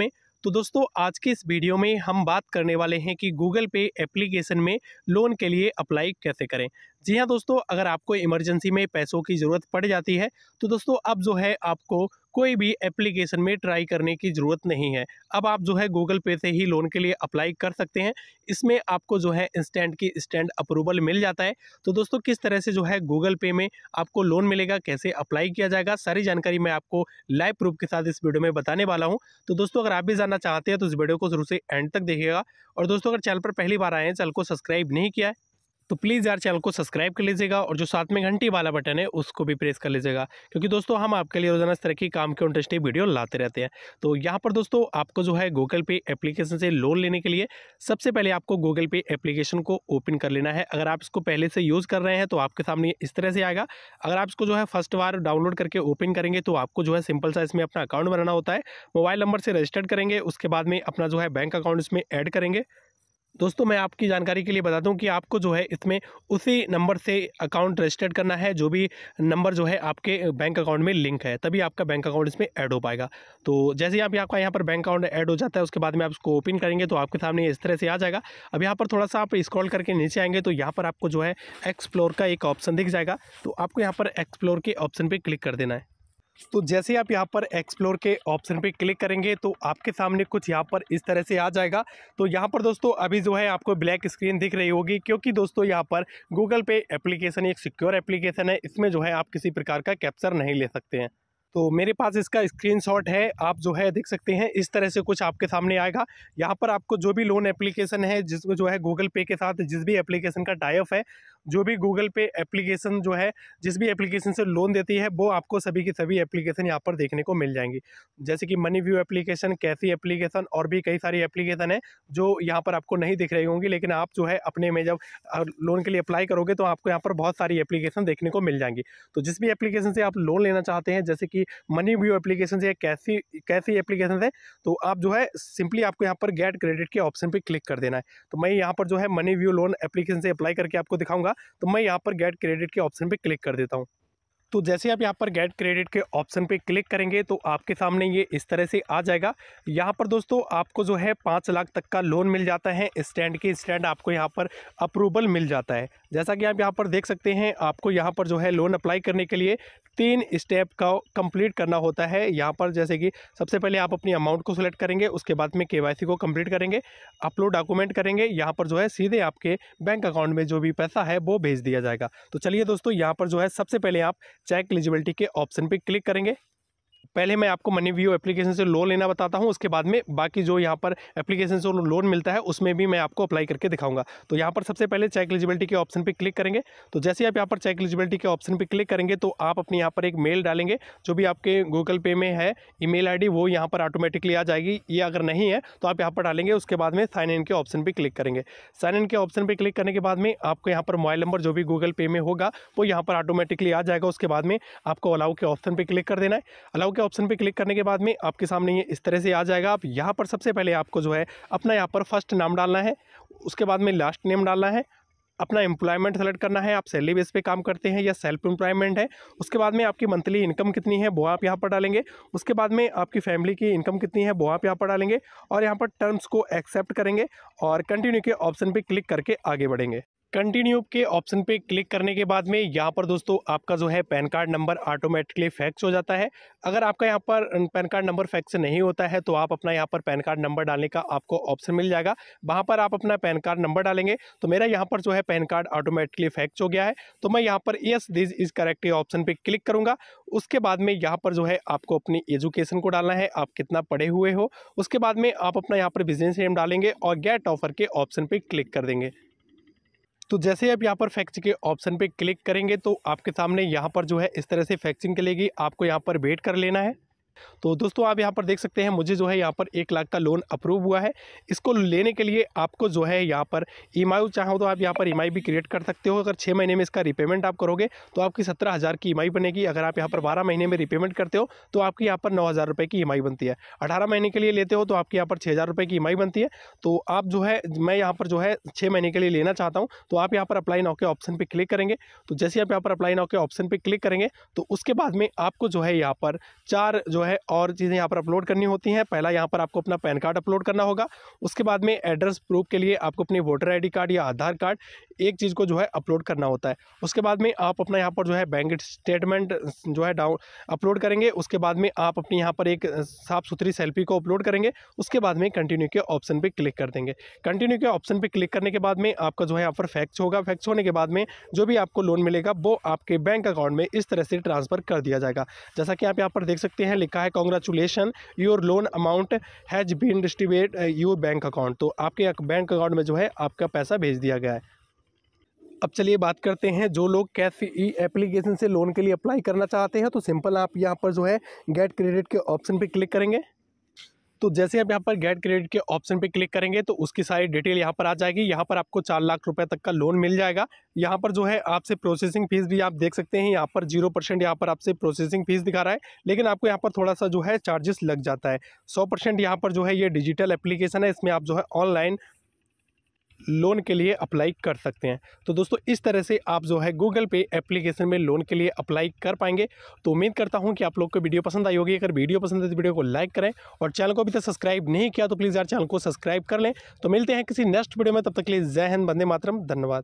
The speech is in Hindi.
में तो दोस्तों आज के इस वीडियो में हम बात करने वाले हैं कि गूगल पे एप्लीकेशन में लोन के लिए अप्लाई कैसे करें जी हाँ दोस्तों अगर आपको इमरजेंसी में पैसों की ज़रूरत पड़ जाती है तो दोस्तों अब जो है आपको कोई भी एप्लीकेशन में ट्राई करने की ज़रूरत नहीं है अब आप जो है गूगल पे से ही लोन के लिए अप्लाई कर सकते हैं इसमें आपको जो है इंस्टेंट की इंस्टेंट अप्रूवल मिल जाता है तो दोस्तों किस तरह से जो है गूगल पे में आपको लोन मिलेगा कैसे अप्लाई किया जाएगा सारी जानकारी मैं आपको लाइव प्रूफ के साथ इस वीडियो में बताने वाला हूँ तो दोस्तों अगर आप भी जानना चाहते हैं तो इस वीडियो को शुरू से एंड तक देखिएगा और दोस्तों अगर चैनल पर पहली बार आए हैं चैनल को सब्सक्राइब नहीं किया है तो प्लीज़ यार चैनल को सब्सक्राइब कर लीजिएगा और जो साथ में घंटी वाला बटन है उसको भी प्रेस कर लीजिएगा क्योंकि दोस्तों हम आपके लिए रोजाना इस तरह की काम के इंटरेस्टिंग वीडियो लाते रहते हैं तो यहाँ पर दोस्तों आपको जो है गूगल पे एप्लीकेशन से लोन लेने के लिए सबसे पहले आपको गूगल पे एप्लीकेशन को ओपन कर लेना है अगर आप इसको पहले से यूज़ कर रहे हैं तो आपके सामने इस तरह से आएगा अगर आप इसको जो है फर्स्ट बार डाउनलोड करके ओपन करेंगे तो आपको जो है सिंपल सा इसमें अपना अकाउंट बनाना होता है मोबाइल नंबर से रजिस्टर्ड करेंगे उसके बाद में अपना जो है बैंक अकाउंट इसमें ऐड करेंगे दोस्तों मैं आपकी जानकारी के लिए बता दूं कि आपको जो है इसमें उसी नंबर से अकाउंट रजिस्टर्ड करना है जो भी नंबर जो है आपके बैंक अकाउंट में लिंक है तभी आपका बैंक अकाउंट इसमें ऐड हो पाएगा तो जैसे ही आप आपका यहाँ पर बैंक अकाउंट ऐड हो जाता है उसके बाद में आप उसको ओपन करेंगे तो आपके सामने इस तरह से आ जाएगा अब यहाँ पर थोड़ा सा आप स्क्रॉल करके नीचे आएंगे तो यहाँ पर आपको जो है एक्सप्लोर का एक ऑप्शन दिख जाएगा तो आपको यहाँ पर एक्सप्लोर के ऑप्शन पर क्लिक कर देना है तो जैसे आप यहाँ पर एक्सप्लोर के ऑप्शन पे क्लिक करेंगे तो आपके सामने कुछ यहाँ पर इस तरह से आ जाएगा तो यहाँ पर दोस्तों अभी जो है आपको ब्लैक स्क्रीन दिख रही होगी क्योंकि दोस्तों यहाँ पर गूगल पे एप्लीकेशन एक सिक्योर एप्लीकेशन है इसमें जो है आप किसी प्रकार का कैप्चर नहीं ले सकते हैं तो मेरे पास इसका स्क्रीनशॉट है आप जो है देख सकते हैं इस तरह से कुछ आपके सामने आएगा यहाँ पर आपको जो भी लोन एप्लीकेशन है जिसमें जो है गूगल पे के साथ जिस भी एप्लीकेशन का टाइप है जो भी गूगल पे एप्लीकेशन जो है जिस भी एप्लीकेशन से लोन देती है वो आपको सभी की सभी एप्लीकेशन यहाँ पर देखने को मिल जाएंगी जैसे कि मनी व्यू एप्लीकेशन कैसी एप्लीकेशन और भी कई सारी एप्लीकेशन है जो यहाँ पर आपको नहीं दिख रही होंगी लेकिन आप जो है अपने में जब लोन के लिए अप्लाई करोगे तो आपको यहाँ पर बहुत सारी एप्लीकेशन देखने को मिल जाएंगी तो जिस भी एप्लीकेशन से आप लोन लेना चाहते हैं जैसे कि मनी व्यू एप्लीकेशन से कैसी कैसी एप्लीकेशन है तो आप जो है सिंपली आपको यहाँ पर गेट क्रेडिट के ऑप्शन पर क्लिक कर देना है तो मैं यहाँ पर जो है मनी व्यू लोन एप्लीकेशन से अप्लाई करके आपको दिखाऊंगा होगा तो मैं यहाँ पर गेट क्रेडिट के ऑप्शन पर क्लिक कर देता हूँ तो जैसे आप यहाँ पर गेट क्रेडिट के ऑप्शन पे क्लिक करेंगे तो आपके सामने ये इस तरह से आ जाएगा यहाँ पर दोस्तों आपको जो है पाँच लाख तक का लोन मिल जाता है स्टैंड के स्टैंड आपको यहाँ पर अप्रूवल मिल जाता है जैसा कि आप यहाँ पर देख सकते हैं आपको यहाँ पर जो है लोन अप्लाई करने के लिए तीन स्टेप का कंप्लीट करना होता है यहाँ पर जैसे कि सबसे पहले आप अपनी अमाउंट को सिलेक्ट करेंगे उसके बाद में केवाईसी को कंप्लीट करेंगे अपलोड डॉक्यूमेंट करेंगे यहाँ पर जो है सीधे आपके बैंक अकाउंट में जो भी पैसा है वो भेज दिया जाएगा तो चलिए दोस्तों यहाँ पर जो है सबसे पहले आप चेक एलिजिबिलिटी के ऑप्शन पर क्लिक करेंगे पहले मैं आपको मनी व्यू एप्लीकेशन से लोन लेना बताता हूँ उसके बाद में बाकी जो यहाँ पर एप्लीकेशन से लोन मिलता है उसमें भी मैं आपको अप्लाई करके दिखाऊंगा तो यहाँ पर सबसे पहले चेक एलिजिबिलिटी के ऑप्शन पर क्लिक करेंगे तो जैसे आप यहाँ पर चेक एलिजिबिलिटी के ऑप्शन पर क्लिक करेंगे तो आप अपने यहाँ पर एक मेल डालेंगे जो भी आपके गूगल पे में है ई मेल वो यहाँ पर ऑटोमेटिकली आ जाएगी ये अगर नहीं है तो आप यहाँ पर डालेंगे उसके बाद में साइन इन के ऑप्शन पर क्लिक करेंगे साइन इन के ऑप्शन पर क्लिक करने के बाद में आपको यहाँ पर मोबाइल नंबर जो भी गूगल पे में होगा वो यहाँ पर ऑटोमेटिकली आ जाएगा उसके बाद में आपको अलाउ के ऑप्शन पर क्लिक कर देना है अलाउ के ऑप्शन पर क्लिक करने के बाद में आपके सामने ये इस तरह से आ जाएगा आप यहाँ पर सबसे पहले आपको जो है अपना यहाँ पर फर्स्ट नाम डालना है उसके बाद में लास्ट नेम डालना है अपना एम्प्लॉयमेंट सेलेक्ट करना है आप सैलरी बेस पे काम करते हैं या सेल्फ एम्प्लॉयमेंट है उसके बाद में आपकी मंथली इनकम कितनी है वो आप यहाँ पर डालेंगे उसके बाद में आपकी फैमिली की इनकम कितनी है वो आप यहाँ पर डालेंगे और यहाँ पर टर्म्स को एक्सेप्ट करेंगे और कंटिन्यू के ऑप्शन पर क्लिक करके आगे बढ़ेंगे कंटिन्यू के ऑप्शन पे क्लिक करने के बाद में यहाँ पर दोस्तों आपका जो है पैन कार्ड नंबर ऑटोमेटिकली फैक्स हो जाता है अगर आपका यहाँ पर पैन कार्ड नंबर फैक्स नहीं होता है तो आप अपना यहाँ पर पैन कार्ड नंबर डालने का आपको ऑप्शन मिल जाएगा वहाँ पर आप अपना पैन कार्ड नंबर डालेंगे तो मेरा यहाँ पर जो है पैन कार्ड ऑटोमेटिकली फैक्स हो गया है तो मैं यहाँ पर yes this is correct option पर क्लिक करूँगा उसके बाद में यहाँ पर जो है आपको अपनी एजुकेशन को डालना है आप कितना पढ़े हुए हो उसके बाद में आप अपना यहाँ पर बिजनेस नेम डालेंगे और गेट ऑफर के ऑप्शन पर क्लिक कर देंगे तो जैसे आप यहाँ पर फैक्स के ऑप्शन पे क्लिक करेंगे तो आपके सामने यहाँ पर जो है इस तरह से के चलेगी आपको यहाँ पर वेट कर लेना है तो दोस्तों आप यहाँ पर देख सकते हैं मुझे जो है यहाँ पर एक लाख का लोन अप्रूव हुआ है इसको लेने के लिए आपको जो है यहाँ पर ई चाहो तो आप यहाँ पर ई भी क्रिएट कर सकते हो अगर छः महीने में इसका रिपेमेंट आप करोगे तो आपकी सत्रह हज़ार की ई बनेगी अगर आप यहाँ पर बारह महीने में रिपेमेंट करते हो तो आपकी यहाँ पर नौ हज़ार की ई बनती है अठारह महीने के लिए लेते हो तो आपके यहाँ पर छः हज़ार की ई बनती है तो आप जो है मैं यहाँ पर जो है छः महीने के लिए लेना चाहता हूँ तो आप यहाँ पर अप्लाई नाव के ऑप्शन पर क्लिक करेंगे तो जैसे आप यहाँ पर अप्लाई नाव के ऑप्शन पर क्लिक करेंगे तो उसके बाद में आपको जो है यहाँ पर चार जो है है और चीज़ें यहाँ पर अपलोड करनी होती हैं पहला यहाँ पर आपको अपना पैन कार्ड अपलोड करना होगा उसके बाद में एड्रेस प्रूफ के लिए आपको अपनी वोटर आई कार्ड या आधार कार्ड एक चीज़ को जो है अपलोड करना होता है उसके बाद में आप अपना यहाँ पर जो है बैंक स्टेटमेंट जो है डाउन अपलोड करेंगे उसके बाद में आप अपनी यहाँ पर एक साफ़ सुथरी सेल्फी को अपलोड करेंगे उसके बाद में कंटिन्यू के ऑप्शन पर क्लिक कर देंगे कंटिन्यू के ऑप्शन पर क्लिक करने के बाद में आपका जो है यहाँ पर फैक्स होगा फैक्स होने के बाद में जो भी आपको लोन मिलेगा वो आपके बैंक अकाउंट में इस तरह से ट्रांसफ़र कर दिया जाएगा जैसा कि आप यहाँ पर देख सकते हैं लिखा है congratulation your loan amount has been distribute your bank account तो आपके बैंक अकाउंट में जो है आपका पैसा भेज दिया गया है अब चलिए बात करते हैं जो लोग कैश ई एप्लीकेशन से लोन के लिए अप्लाई करना चाहते हैं तो सिंपल आप यहाँ पर जो है गेट क्रेडिट के ऑप्शन पर क्लिक करेंगे तो जैसे आप यहाँ पर गेट क्रेडिट के ऑप्शन पे क्लिक करेंगे तो उसकी सारी डिटेल यहाँ पर आ जाएगी यहाँ पर आपको चार लाख रुपए तक का लोन मिल जाएगा यहाँ पर जो है आपसे प्रोसेसिंग फीस भी आप देख सकते हैं यहाँ पर जीरो परसेंट यहाँ पर आपसे प्रोसेसिंग फीस दिखा रहा है लेकिन आपको यहाँ पर थोड़ा सा जो है चार्जेस लग जाता है सौ परसेंट यहाँ पर जो है ये डिजिटल एप्लीकेशन है इसमें आप जो है ऑनलाइन लोन के लिए अप्लाई कर सकते हैं तो दोस्तों इस तरह से आप जो है गूगल पे एप्लीकेशन में लोन के लिए अप्लाई कर पाएंगे तो उम्मीद करता हूँ कि आप लोग को वीडियो पसंद आई होगी अगर वीडियो पसंद है तो वीडियो को लाइक करें और चैनल को अभी तक सब्सक्राइब नहीं किया तो प्लीज़ यार चैनल को सब्सक्राइब कर लें तो मिलते हैं किसी नेक्स्ट वीडियो में तब तक के लिए जय हिंद बंदे मातरम धन्यवाद